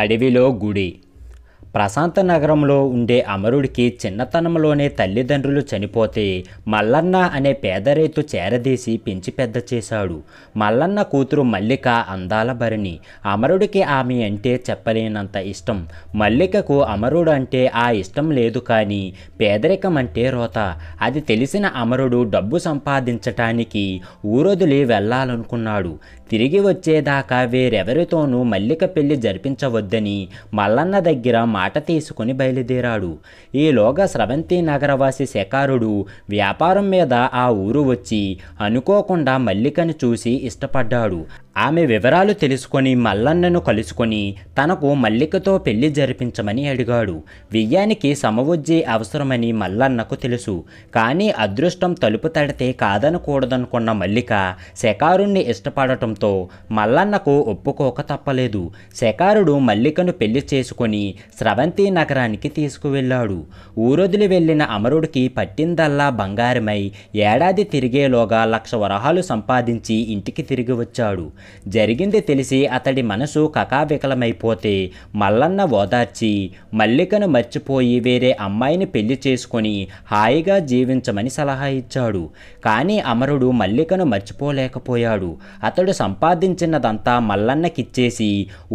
అడవిలో గుడి ప్రశాంత నగరంలో ఉండే అమరుడికి చిన్నతనంలోనే తల్లిదండ్రులు చనిపోతే మల్లన్న అనే పేదరైతు చేరదీసి పెంచి పెద్ద చేశాడు మల్లన్న కూతురు మల్లిక అందాల భరిణి అమరుడికి ఆమె అంటే చెప్పలేనంత ఇష్టం మల్లికకు అమరుడు అంటే ఆ ఇష్టం లేదు కానీ పేదరికం అంటే రోత అది తెలిసిన అమరుడు డబ్బు సంపాదించటానికి ఊరొదిలి వెళ్ళాలనుకున్నాడు తిరిగి వచ్చేదాకా వేరెవరితోనూ మల్లిక పెళ్లి జరిపించవద్దని మల్లన్న దగ్గర మాట తీసుకుని బయలుదేరాడు ఈలోగా స్రవంతి నగరవాసి శకారుడు వ్యాపారం మీద ఆ ఊరు వచ్చి అనుకోకుండా మల్లికను చూసి ఇష్టపడ్డాడు ఆమె వివరాలు తెలుసుకొని మల్లన్నను కలుసుకొని తనకు మల్లికతో పెళ్లి జరిపించమని అడిగాడు వియ్యానికి సమవుజ్జి అవసరమని మల్లన్నకు తెలుసు కానీ అదృష్టం తలుపు తడితే కాదనకూడదనుకున్న మల్లిక శకారుణ్ణి ఇష్టపడటంతో మల్లన్నకు ఒప్పుకోక తప్పలేదు శకారుడు మల్లికను పెళ్లి చేసుకొని స్రవంతి నగరానికి తీసుకువెళ్ళాడు ఊరొదిలి వెళ్లిన అమరుడికి పట్టిందల్లా బంగారమై ఏడాది తిరిగేలోగా లక్ష వరహాలు సంపాదించి ఇంటికి తిరిగి వచ్చాడు జరిగింది తెలిసి అతడి మనసు కకావికలమైపోతే మల్లన్న ఓదార్చి మల్లికను మర్చిపోయి వేరే అమ్మాయిని పెళ్లి చేసుకొని హాయిగా జీవించమని సలహా ఇచ్చాడు కానీ అమరుడు మల్లికను మర్చిపోలేకపోయాడు అతడు సంపాదించినదంతా మల్లన్నకిచ్చేసి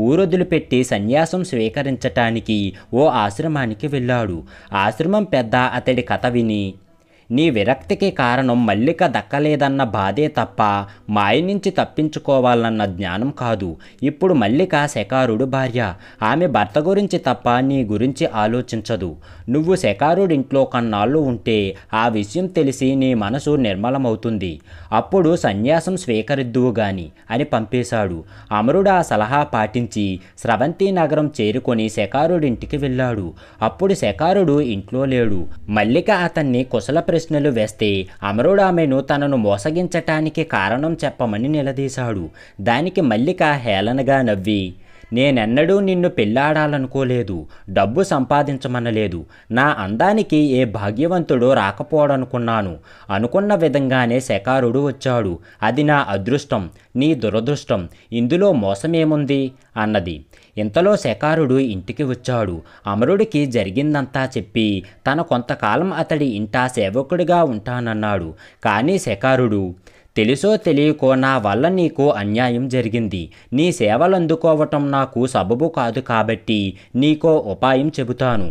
ఊరొదిలిపెట్టి సన్యాసం స్వీకరించటానికి ఓ ఆశ్రమానికి వెళ్ళాడు ఆశ్రమం పెద్ద అతడి కథ విని నీ విరక్తికి కారణం మల్లిక దక్కలేదన్న బాధే తప్ప మాయ నుంచి తప్పించుకోవాలన్న జ్ఞానం కాదు ఇప్పుడు మల్లిక శకారుడు భార్య ఆమె భర్త గురించి తప్ప నీ గురించి ఆలోచించదు నువ్వు శకారుడింట్లో కన్నాళ్ళు ఉంటే ఆ విషయం తెలిసి నీ మనసు నిర్మలమవుతుంది అప్పుడు సన్యాసం స్వీకరిద్దువు గాని అని పంపేశాడు అమరుడు ఆ సలహా పాటించి స్రవంతి నగరం చేరుకొని శకారుడింటికి వెళ్ళాడు అప్పుడు శకారుడు ఇంట్లో లేడు మల్లిక అతన్ని కుశల ప్రశ్నలు వేస్తే అమరుడు ఆమెను తనను మోసగించటానికి కారణం చెప్పమని నిలదీశాడు దానికి మల్లిక హేళనగా నవ్వి నేనెన్నడూ నిన్ను పెళ్ళాడాలనుకోలేదు డబ్బు సంపాదించమనలేదు నా అందానికి ఏ భాగ్యవంతుడు రాకపోవడనుకున్నాను అనుకున్న విధంగానే శకారుడు వచ్చాడు అది నా అదృష్టం నీ దురదృష్టం ఇందులో మోసమేముంది అన్నది ఇంతలో శకారుడు ఇంటికి వచ్చాడు అమరుడికి జరిగిందంతా చెప్పి తన కొంతకాలం అతడి ఇంట సేవకుడిగా ఉంటానన్నాడు కానీ శకారుడు తెలుసో తెలియకో నా వల్ల నీకు అన్యాయం జరిగింది నీ సేవలందుకోవటం నాకు సబబు కాదు కాబట్టి నీకో ఉపాయం చెబుతాను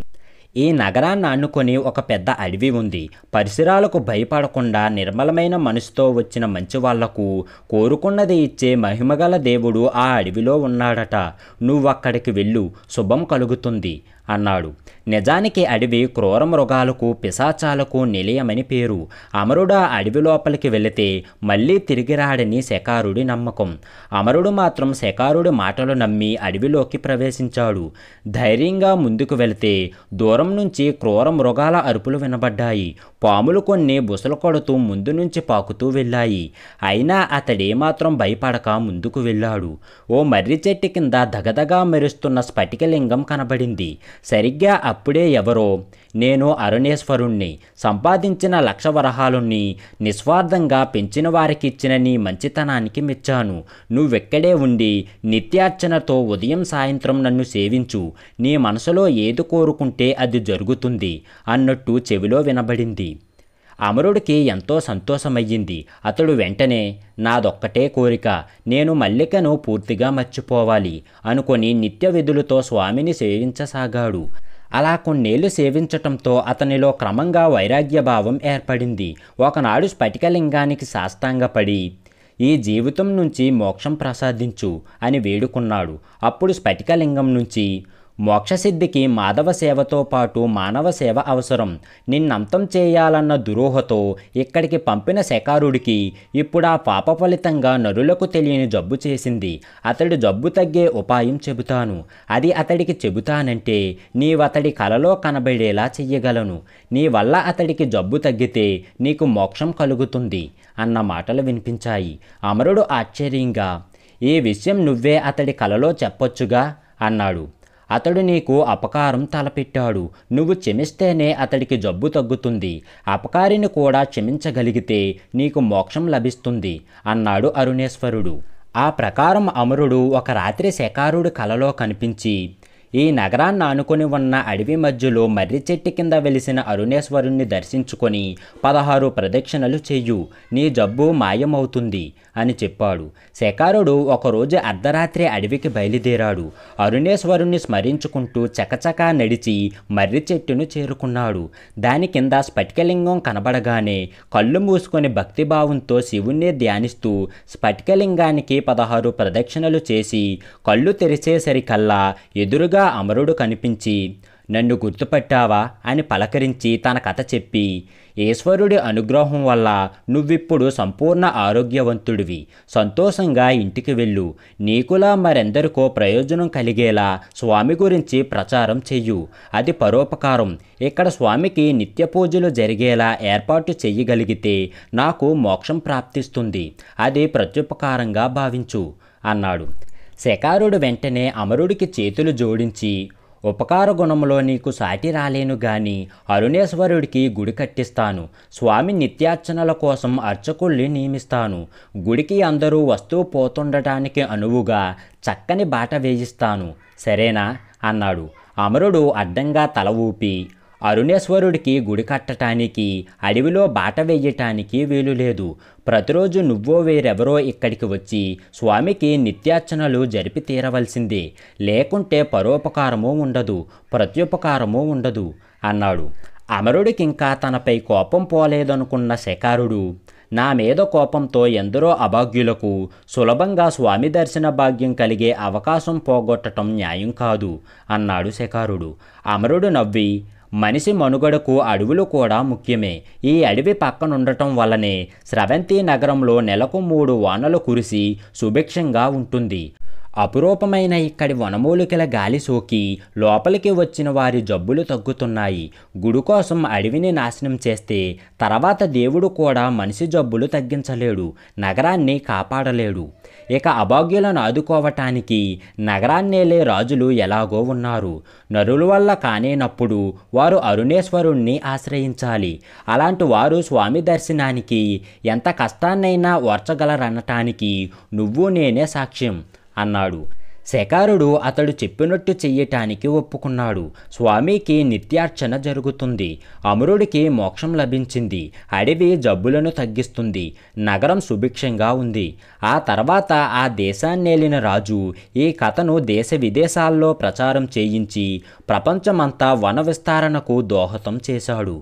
ఈ నగరాన్ని అనుకుని ఒక పెద్ద అడవి ఉంది పరిసరాలకు భయపడకుండా నిర్మలమైన మనసుతో వచ్చిన మంచి వాళ్లకు కోరుకున్నది ఇచ్చే మహిమగల దేవుడు ఆ అడవిలో ఉన్నాడట నువ్వక్కడికి వెళ్ళు శుభం కలుగుతుంది అన్నాడు నిజానికి అడవి క్రూర మృగాలకు పిశాచాలకు నిలయమని పేరు అమరుడు అడవి లోపలికి వెళితే మళ్ళీ తిరిగి రాడని శకారుడి నమ్మకం అమరుడు మాత్రం శకారుడి మాటలు నమ్మి అడవిలోకి ప్రవేశించాడు ధైర్యంగా ముందుకు వెళితే దూరం నుంచి క్రూర మృగాల అరుపులు వినబడ్డాయి పాములు కొన్ని బుసలు కొడుతూ ముందు నుంచి పాకుతూ వెళ్ళాయి అయినా అతడేమాత్రం భయపడక ముందుకు వెళ్ళాడు ఓ మర్రి చెట్టు కింద దగదగా మెరుస్తున్న స్ఫటికలింగం కనబడింది సరిగ్గా అప్పుడే ఎవరో నేను అరుణేశ్వరుణ్ణి సంపాదించిన లక్ష వరహాలుని నిస్వార్థంగా పెంచిన వారికిచ్చిన నీ మంచితనానికి మెచ్చాను నువ్వెక్కడే ఉండి నిత్యార్చనతో ఉదయం సాయంత్రం నన్ను సేవించు నీ మనసులో ఏది కోరుకుంటే అది జరుగుతుంది అన్నట్టు చెవిలో వినబడింది అమరుడికి ఎంతో సంతోషమయ్యింది అతడు వెంటనే నాదొక్కటే కోరిక నేను మల్లికను పూర్తిగా మర్చిపోవాలి అనుకొని నిత్య విధులతో స్వామిని సేవించసాగాడు అలా కొన్నేళ్లు సేవించటంతో అతనిలో క్రమంగా వైరాగ్య భావం ఏర్పడింది ఒకనాడు స్ఫటికలింగానికి శాస్తాంగపడి ఈ జీవితం నుంచి మోక్షం ప్రసాదించు అని వేడుకున్నాడు అప్పుడు స్ఫటికలింగం నుంచి మోక్షసిద్ధికి మాధవ సేవతో పాటు మానవ సేవ అవసరం నిన్నంతం చేయాలన్న దురోహతో ఇక్కడికి పంపిన శకారుడికి ఇప్పుడు ఆ పాప ఫలితంగా నరులకు తెలియని జబ్బు చేసింది అతడి జబ్బు తగ్గే ఉపాయం చెబుతాను అది అతడికి చెబుతానంటే నీవతడి కలలో కనబడేలా చెయ్యగలను నీ వల్ల అతడికి జబ్బు తగ్గితే నీకు మోక్షం కలుగుతుంది అన్న మాటలు వినిపించాయి అమరుడు ఆశ్చర్యంగా ఈ విషయం నువ్వే అతడి కలలో చెప్పొచ్చుగా అన్నాడు అతడు నీకు అపకారం తలపెట్టాడు నువ్వు క్షమిస్తేనే అతడికి జబ్బు తగ్గుతుంది అపకారిని కూడా క్షమించగలిగితే నీకు మోక్షం లభిస్తుంది అన్నాడు అరుణేశ్వరుడు ఆ ప్రకారం అమరుడు ఒక రాత్రి శకారుడు కలలో కనిపించి ఈ నగరాన్ని ఆనుకొని ఉన్న అడవి మధ్యలో మర్రి చెట్టు కింద వెలిసిన అరుణేశ్వరుణ్ణి దర్శించుకొని పదహారు ప్రదక్షిణలు చెయ్యు నీ జబ్బు మాయమవుతుంది అని చెప్పాడు శకారుడు ఒకరోజు అర్ధరాత్రి అడవికి బయలుదేరాడు అరుణేశ్వరుణ్ణి స్మరించుకుంటూ చకచకా నడిచి మర్రి చెట్టును చేరుకున్నాడు దాని కింద స్ఫటికలింగం కనబడగానే కళ్ళు మూసుకొని భక్తిభావంతో శివుణ్ణి ధ్యానిస్తూ స్ఫటికలింగానికి పదహారు ప్రదక్షిణలు చేసి కళ్ళు తెరిచేసరికల్లా ఎదురుగా అమరుడు కనిపించి నన్ను గుర్తుపట్టావా అని పలకరించి తన కథ చెప్పి ఈశ్వరుడి అనుగ్రహం వల్ల నువ్విప్పుడు సంపూర్ణ ఆరోగ్యవంతుడివి సంతోషంగా ఇంటికి వెళ్ళు నీకులా మరెందరికో ప్రయోజనం కలిగేలా స్వామి గురించి ప్రచారం చెయ్యు అది పరోపకారం ఇక్కడ స్వామికి నిత్య పూజలు జరిగేలా ఏర్పాటు చెయ్యగలిగితే నాకు మోక్షం ప్రాప్తిస్తుంది అది ప్రత్యుపకారంగా భావించు అన్నాడు శకారుడు వెంటనే అమరుడికి చేతులు జోడించి ఉపకార గుణంలో నీకు సాటి రాలేను గాని అరుణేశ్వరుడికి గుడి కట్టిస్తాను స్వామి నిత్యార్చనల కోసం అర్చకుల్ని నియమిస్తాను గుడికి అందరూ వస్తూ పోతుండటానికి అనువుగా చక్కని బాట వేయిస్తాను సరేనా అన్నాడు అమరుడు అడ్డంగా తల ఊపి అరుణేశ్వరుడికి గుడి కట్టటానికి అడవిలో బాట వేయటానికి వీలు లేదు ప్రతిరోజు నువ్వో వేరెవరో ఇక్కడికి వచ్చి స్వామికి నిత్యార్చనలు జరిపి తీరవలసిందే లేకుంటే పరోపకారము ఉండదు ప్రత్యుపకారమూ ఉండదు అన్నాడు అమరుడికింకా తనపై కోపం పోలేదనుకున్న శకారుడు నా మీద కోపంతో ఎందరో అభాగ్యులకు సులభంగా స్వామి దర్శన భాగ్యం కలిగే అవకాశం పోగొట్టడం న్యాయం కాదు అన్నాడు శకారుడు అమరుడు నవ్వి మనిషి మనుగడకు అడవులు కూడా ముఖ్యమే ఈ అడవి పక్కనుండటం వల్లనే స్రవంతి నగరంలో నెలకు మూడు వానలు కురిసి సుభిక్షంగా ఉంటుంది అపురూపమైన ఇక్కడి వనమూలికల గాలి సోకి లోపలికి వచ్చిన వారి జబ్బులు తగ్గుతున్నాయి గుడి కోసం అడవిని నాశనం చేస్తే తర్వాత దేవుడు కూడా మనిషి జబ్బులు తగ్గించలేడు నగరాన్ని కాపాడలేడు ఇక అభాగ్యులను ఆదుకోవటానికి నగరాన్నేలే రాజులు ఎలాగో ఉన్నారు నరుల వల్ల కానేనప్పుడు వారు అరుణేశ్వరుణ్ణి ఆశ్రయించాలి అలాంటి వారు స్వామి దర్శనానికి ఎంత కష్టాన్నైనా ఓర్చగలరనటానికి నువ్వు నేనే సాక్ష్యం అన్నాడు శకారుడు అతడు చెప్పినట్టు చెయ్యటానికి ఒప్పుకున్నాడు స్వామికి నిత్యార్చన జరుగుతుంది అమరుడికి మోక్షం లభించింది అడవి జబ్బులను తగ్గిస్తుంది నగరం సుభిక్షంగా ఉంది ఆ తర్వాత ఆ దేశాన్నేలిన రాజు ఈ కథను దేశ విదేశాల్లో ప్రచారం చేయించి ప్రపంచమంతా వన విస్తారణకు దోహదం చేశాడు